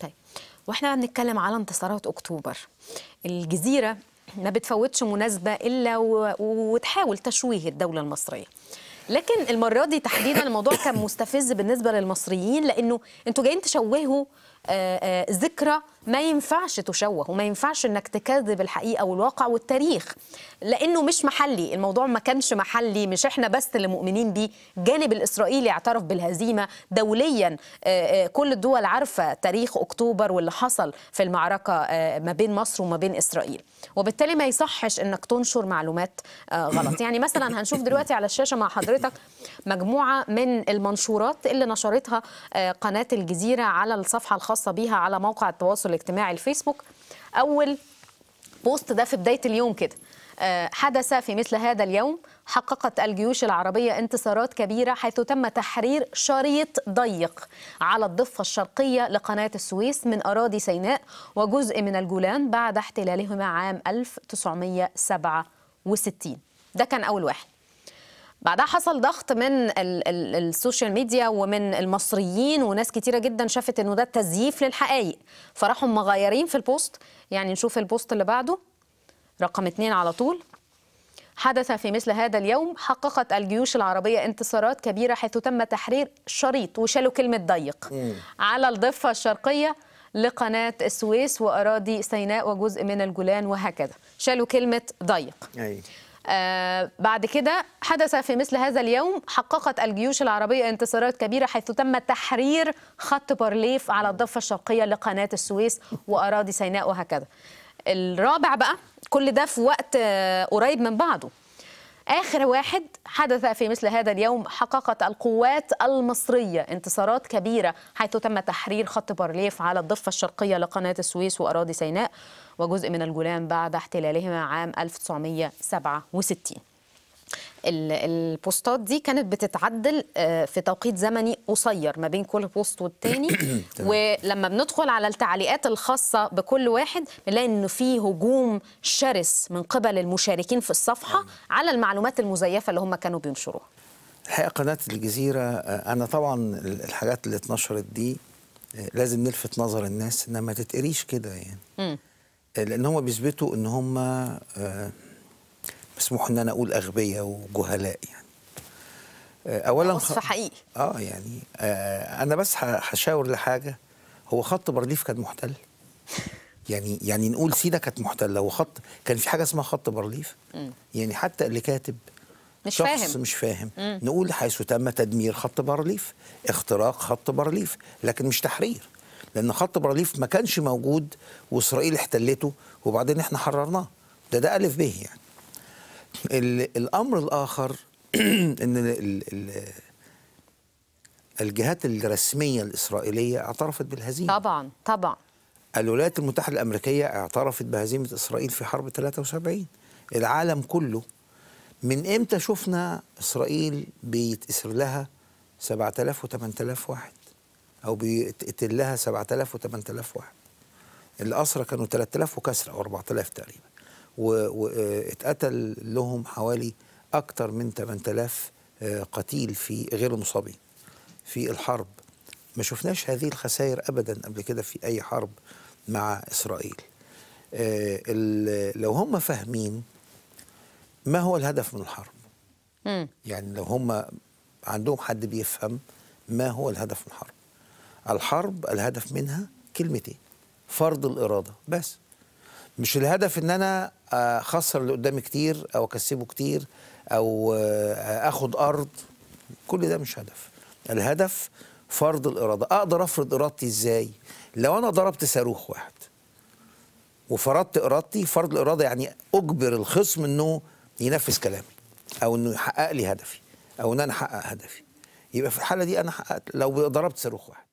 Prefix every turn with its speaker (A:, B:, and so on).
A: طيب واحنا بنتكلم على انتصارات اكتوبر الجزيره ما بتفوتش مناسبه الا وتحاول تشويه الدوله المصريه لكن المره دي تحديدا الموضوع كان مستفز بالنسبه للمصريين لانه انتوا جايين تشوهوا آه، آه، ذكرى ما ينفعش تشوه وما ينفعش انك تكذب الحقيقه والواقع والتاريخ لانه مش محلي الموضوع ما كانش محلي مش احنا بس اللي مؤمنين بيه الجانب الاسرائيلي اعترف بالهزيمه دوليا آه، كل الدول عارفه تاريخ اكتوبر واللي حصل في المعركه ما بين مصر وما بين اسرائيل وبالتالي ما يصحش انك تنشر معلومات غلط يعني مثلا هنشوف دلوقتي على الشاشه مع حضرتك مجموعه من المنشورات اللي نشرتها قناه الجزيره على الصفحه الخاصه الخاصة بيها على موقع التواصل الاجتماعي الفيسبوك أول بوست ده في بداية اليوم كده آه، حدث في مثل هذا اليوم حققت الجيوش العربية انتصارات كبيرة حيث تم تحرير شريط ضيق على الضفة الشرقية لقناة السويس من أراضي سيناء وجزء من الجولان بعد احتلالهما عام 1967 ده كان أول واحد بعدها حصل ضغط من السوشيال ميديا ومن المصريين وناس كتيرة جدا شافت انه ده تزييف للحقائق فراحوا مغيرين في البوست يعني نشوف البوست اللي بعده رقم اتنين على طول حدث في مثل هذا اليوم حققت الجيوش العربية انتصارات كبيرة حيث تم تحرير شريط وشالوا كلمة ضيق على الضفة الشرقية لقناة السويس وأراضي سيناء وجزء من الجولان وهكذا شالوا كلمة ضيق أي. آه، بعد كده حدث في مثل هذا اليوم حققت الجيوش العربية انتصارات كبيرة حيث تم تحرير خط بارليف على الضفة الشرقية لقناة السويس وأراضي سيناء وهكذا الرابع بقى كل ده في وقت آه، قريب من بعضه آخر واحد حدث في مثل هذا اليوم حققت القوات المصرية انتصارات كبيرة حيث تم تحرير خط بارليف على الضفة الشرقية لقناة السويس وأراضي سيناء وجزء من الجولان بعد احتلالهما عام 1967 البوستات دي كانت بتتعدل آه، في توقيت زمني قصير ما بين كل بوست والتاني ولما بندخل على التعليقات الخاصة بكل واحد بنلاقي إنه في هجوم شرس من قبل المشاركين في الصفحة على المعلومات المزيفة اللي هم كانوا بينشروها
B: الحقيقة قناة الجزيرة آه، أنا طبعا الحاجات اللي اتنشرت دي آه، لازم نلفت نظر الناس إنها ما تتقريش كده يعني لأن هم بيثبتوا إن هم مسموح ان انا اقول اغبياء وجهلاء يعني آه، اولا وصف حقيقي اه يعني آه انا بس هشاور لحاجه هو خط بارليف كان محتل يعني يعني نقول سيدا كانت محتله وخط كان في حاجه اسمها خط بارليف يعني حتى اللي كاتب مش شخص فاهم. مش فاهم مم. نقول حيث تم تدمير خط بارليف اختراق خط بارليف لكن مش تحرير لان خط بارليف ما كانش موجود واسرائيل احتلته وبعدين احنا حررناه ده ده الف به يعني الامر الاخر ان الجهات الرسميه الاسرائيليه اعترفت بالهزيمه طبعا طبعا الولايات المتحده الامريكيه اعترفت بهزيمه اسرائيل في حرب 73 العالم كله من امتى شفنا اسرائيل بيتأسر لها 7000 و8000 واحد او بيتقتل لها 7000 و8000 واحد الاسرى كانوا 3000 وكسر او 4000 تقريبا واتقتل آه، لهم حوالي أكثر من 8000 آه، قتيل في غير المصابين في الحرب ما شفناش هذه الخسائر أبدا قبل كده في أي حرب مع إسرائيل آه، لو هم فاهمين ما هو الهدف من الحرب يعني لو هم عندهم حد بيفهم ما هو الهدف من الحرب الحرب الهدف منها كلمتين فرض الإرادة بس مش الهدف ان انا اخسر اللي قدامي كتير او اكسبه كتير او اخد ارض كل ده مش هدف الهدف فرض الاراده اقدر افرض ارادتي ازاي لو انا ضربت صاروخ واحد وفرضت ارادتي فرض الاراده يعني اجبر الخصم انه ينفذ كلامي او انه يحقق لي هدفي او ان انا احقق هدفي
A: يبقى في الحاله دي انا حققت لو ضربت صاروخ واحد